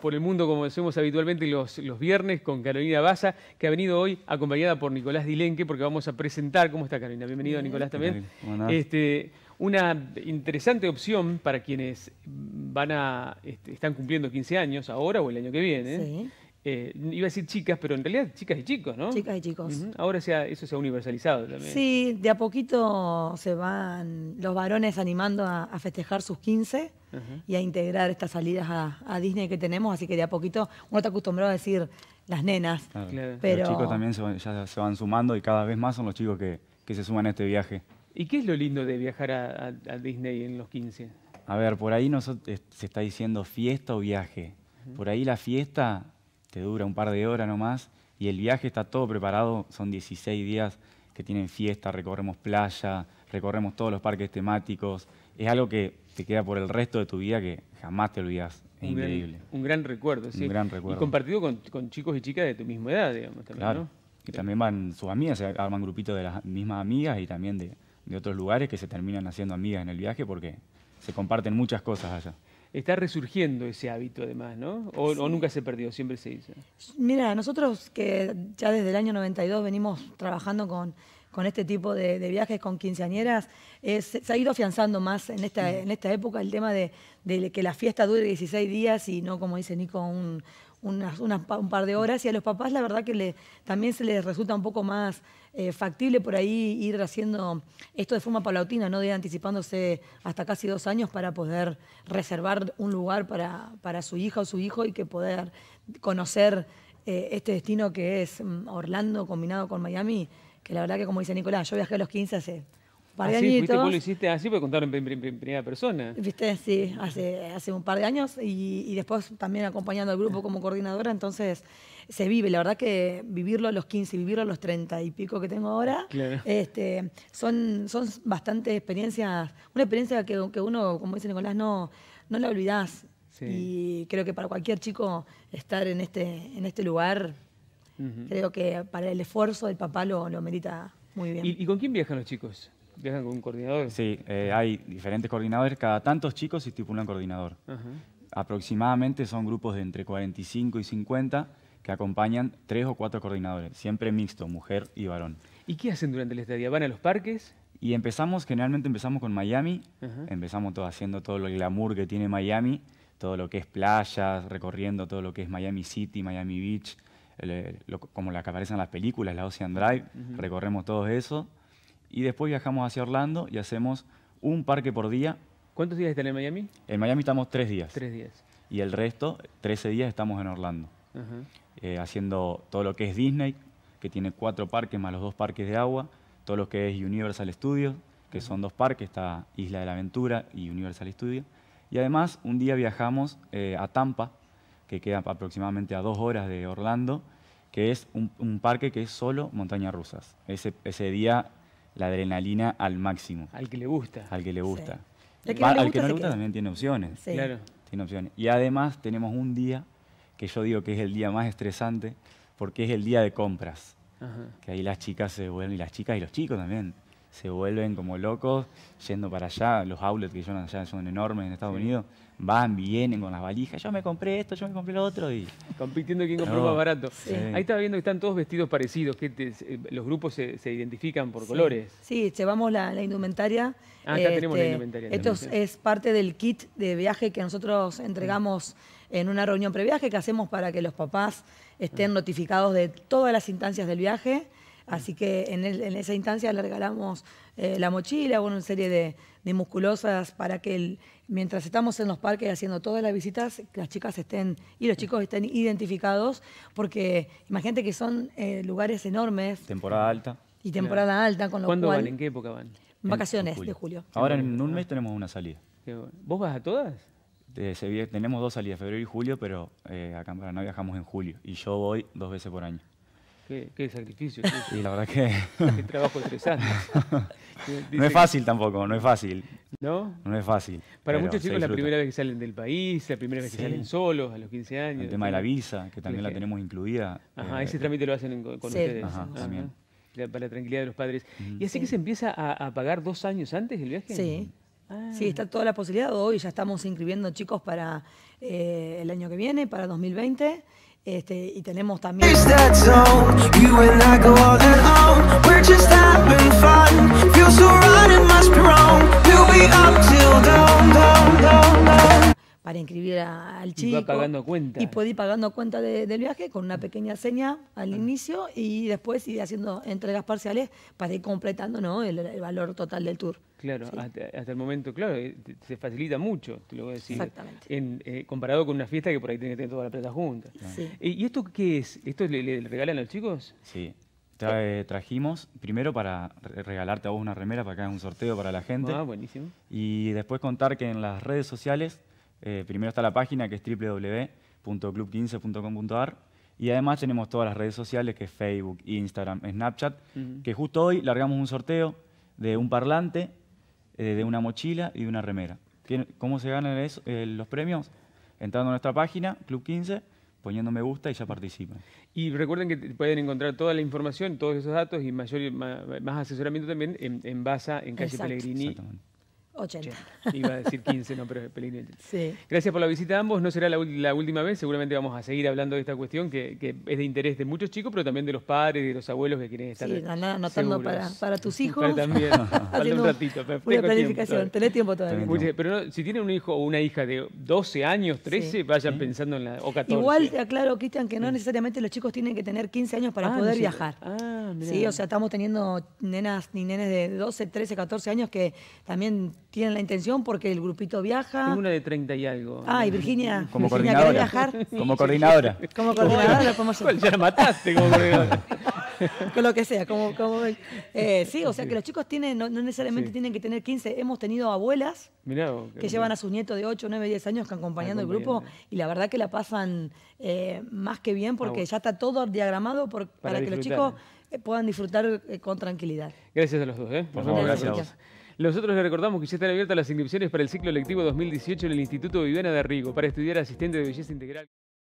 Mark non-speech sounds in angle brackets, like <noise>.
por el mundo, como hacemos habitualmente los, viernes, con Carolina Baza, que ha venido hoy acompañada por Nicolás Dilenque, porque vamos a presentar. ¿Cómo está Carolina? Bienvenido, Nicolás, también. Este, una interesante opción para quienes van a, este, están cumpliendo 15 años ahora o el año que viene. Sí eh, iba a decir chicas, pero en realidad chicas y chicos, ¿no? Chicas y chicos. Ahora sea eso se ha universalizado también. Sí, de a poquito se van los varones animando a, festejar sus 15 y a integrar estas salidas a, Disney que tenemos, así que de a poquito uno está acostumbrado a decir las nenas. Pero... Los chicos también ya se van sumando y cada vez más son los chicos que, se suman a este viaje. ¿Y qué es lo lindo de viajar a, Disney en los 15? A ver, por ahí se está diciendo fiesta o viaje. Por ahí la fiesta te dura un par de horas nomás, y el viaje está todo preparado, son 16 días que tienen fiesta, recorremos playa, recorremos todos los parques temáticos, es algo que te queda por el resto de tu vida que jamás te olvidas. Es increíble. un gran recuerdo, sí. Un gran recuerdo. Y compartido con, chicos y chicas de tu misma edad, digamos, también, claro. ¿no? Y también van sus amigas, se arman grupitos de las mismas amigas y también de otros lugares que se terminan haciendo amigas en el viaje porque se comparten muchas cosas allá. Está resurgiendo ese hábito además, ¿no? O, nunca se perdió, siempre se hizo. Mira, nosotros que ya desde el año 92 venimos trabajando con, con este tipo de, viajes con quinceañeras, eh, se, ha ido afianzando más en esta, en esta época el tema de, de, que la fiesta dure 16 días y no, como dice Nico, un, un par de horas y a los papás la verdad que también se les resulta un poco más eh, factible por ahí ir haciendo esto de forma paulatina, no de anticipándose hasta casi dos años para poder reservar un lugar para, su hija o su hijo y que poder conocer eh, este destino que es mm, Orlando combinado con Miami, que la verdad que como dice Nicolás, yo viajé a los 15 hace par de lo hiciste así? Porque contaron en, primera persona. Viste, sí, hace, hace un par de años y, después también acompañando al grupo como coordinadora, entonces se vive. La verdad que vivirlo a los 15, vivirlo a los 30 y pico que tengo ahora, este, son, son bastantes experiencias, una experiencia que, uno, como dice Nicolás, no, no la olvidás. Y creo que para cualquier chico estar en este, en este lugar, creo que para el esfuerzo del papá lo, lo merita muy bien. ¿Y, con quién viajan los chicos? ¿Viajan con un coordinador? Sí, eh, hay diferentes coordinadores. Cada tantos chicos se estipula un coordinador. Aproximadamente son grupos de entre 45 y 50 que acompañan tres o cuatro coordinadores, siempre mixto, mujer y varón. ¿Y qué hacen durante el estadía? ¿Van a los parques? Y empezamos, generalmente empezamos con Miami, empezamos todo haciendo todo lo glamour que tiene Miami, todo lo que es playas, recorriendo todo lo que es Miami City, Miami Beach, como la que aparece en las películas, la Ocean Drive, recorremos todo eso. Y después viajamos hacia Orlando y hacemos un parque por día. ¿Cuántos días están en Miami? En Miami estamos tres días. Tres días. Y el resto, 13 días, estamos en Orlando. Eh, haciendo todo lo que es Disney, que tiene cuatro parques más los dos parques de agua, todo lo que es Universal Studios, que son dos parques, está Isla de la Aventura y Universal Studios. Y además, un día viajamos eh, a Tampa, que queda aproximadamente a dos horas de Orlando, que es un, parque que es solo montañas rusas. ese día la adrenalina al máximo. Al que le gusta. Al que le gusta. al que no le gusta también tiene opciones. Claro. Tiene opciones. Y además tenemos un día que yo digo que es el día más estresante porque es el día de compras. Que ahí las chicas se vuelven, y las chicas y los chicos también, se vuelven como locos yendo para allá. Los outlets que yo allá son enormes en Estados Unidos. Van, vienen con las valijas. Yo me compré esto, yo me compré lo otro. y Compitiendo quién compró más barato. Ahí estaba viendo que están todos vestidos parecidos. que Los grupos se, identifican por colores. Sí, llevamos la, indumentaria. Ah, acá tenemos la este, indumentaria. Esto es parte del kit de viaje que nosotros entregamos en una reunión previaje que hacemos para que los papás estén notificados de todas las instancias del viaje Así que en, esa instancia le regalamos eh, la mochila, bueno, una serie de, musculosas para que mientras estamos en los parques haciendo todas las visitas, las chicas estén y los chicos estén identificados, porque imagínate que son eh, lugares enormes. Temporada alta. Y temporada alta, con lo ¿Cuándo van? ¿En qué época van? Vacaciones de julio. Ahora en un mes tenemos una salida. ¿Vos vas a todas? Eh, tenemos dos salidas, febrero y julio, pero eh, acá en Paraná viajamos en julio y yo voy dos veces por año. Qué, sacrificio. Qué, y la verdad que... <laughs> Qué trabajo años. <laughs> no es fácil tampoco, no es fácil. ¿No? No es fácil. Para muchos chicos es la primera vez que salen del país, la primera vez que salen solos a los 15 años. El tema de la visa, que también la tenemos incluida. Ajá, eh, ese trámite lo hacen con, ustedes. también. para la tranquilidad de los padres. ¿Y así que se empieza a, pagar dos años antes el viaje? Sí. Ah. Sí, está toda la posibilidad. Hoy ya estamos inscribiendo chicos para eh, el año que viene, para 2020. Este, y tenemos también para inscribir al chico. Y va pagando cuenta. Y puede ir pagando cuenta del viaje con una pequeña seña al ah. inicio y después ir haciendo entregas parciales para ir completando ¿no? el, valor total del tour. Claro, hasta, el momento, claro, eh, se facilita mucho, te lo voy a decir. Exactamente. En, eh, comparado con una fiesta que por ahí tiene que tener toda la plata junta. Ah. Sí. Eh, ¿Y esto qué es? ¿Esto le, regalan a los chicos? Sí. trajimos primero para regalarte a vos una remera, para que hagas un sorteo para la gente. Ah, buenísimo. Y después contar que en las redes sociales eh, primero está la página que es www.club15.com.ar y además tenemos todas las redes sociales que es Facebook, Instagram, Snapchat, que justo hoy largamos un sorteo de un parlante, eh, de una mochila y de una remera. ¿Cómo se ganan eh, los premios? Entrando a nuestra página, Club 15, poniendo me gusta y ya participan. Y recuerden que pueden encontrar toda la información, todos esos datos y mayor, más asesoramiento también en, en en Calle Pellegrini, 80. Iba a decir 15, no, pero es pelín. Sí. Gracias por la visita a ambos. No será la, última vez. Seguramente vamos a seguir hablando de esta cuestión que, que, es de interés de muchos chicos, pero también de los padres y de los abuelos que quieren estar. Sí, anotando para, para, tus hijos. Para también. <laughs> Falta un ratito. Una planificación. Tenés tiempo todavía. pero si tienen un hijo o una hija de 12 años, 13, vayan pensando en la. o 14. Igual te aclaro, Cristian, que no necesariamente los chicos tienen que tener 15 años para ah, poder viajar. Ah, Sí, o sea, estamos teniendo nenas ni nenes de 12, 13, 14 años que también tienen la intención porque el grupito viaja. una de 30 y algo. Ah, y Virginia, como coordinadora. viajar. Como coordinadora. Como coordinadora como podemos Ya la mataste como coordinadora. <laughs> Con lo que sea, como... como eh, sí, o sea, que los chicos tienen, no, necesariamente tienen que tener 15. Hemos tenido abuelas que llevan a sus nietos de 8, 9, 10 años acompañando el grupo y la verdad que la pasan eh, más que bien porque ya está todo diagramado para que los chicos eh, puedan disfrutar eh, con tranquilidad. Gracias a los dos. ¿eh? Por gracias. Nosotros les recordamos que ya están abiertas las inscripciones para el ciclo lectivo 2018 en el Instituto Viviana de Rigo para estudiar asistente de belleza integral.